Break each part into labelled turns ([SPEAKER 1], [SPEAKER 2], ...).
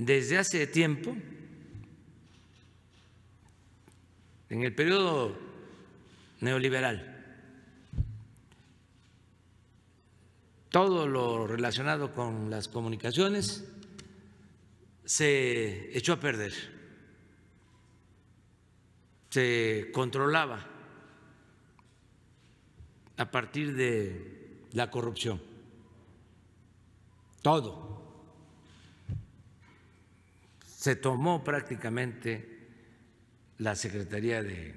[SPEAKER 1] desde hace tiempo, en el periodo neoliberal, todo lo relacionado con las comunicaciones se echó a perder, se controlaba a partir de la corrupción, todo se tomó prácticamente la Secretaría de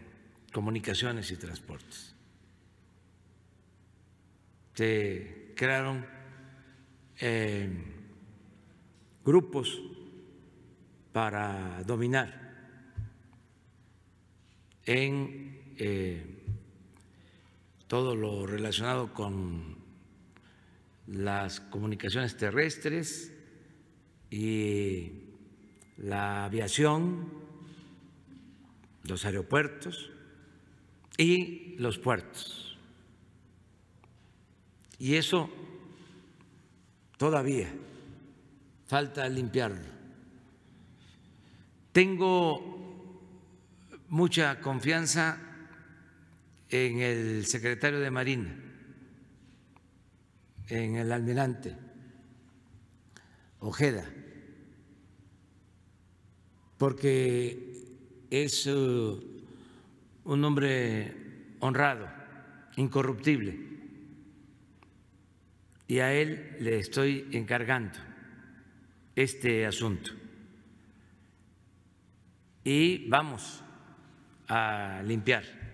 [SPEAKER 1] Comunicaciones y Transportes. Se crearon eh, grupos para dominar en eh, todo lo relacionado con las comunicaciones terrestres y la aviación, los aeropuertos y los puertos. Y eso todavía falta limpiarlo. Tengo mucha confianza en el secretario de Marina, en el almirante Ojeda porque es eh, un hombre honrado, incorruptible, y a él le estoy encargando este asunto. Y vamos a limpiar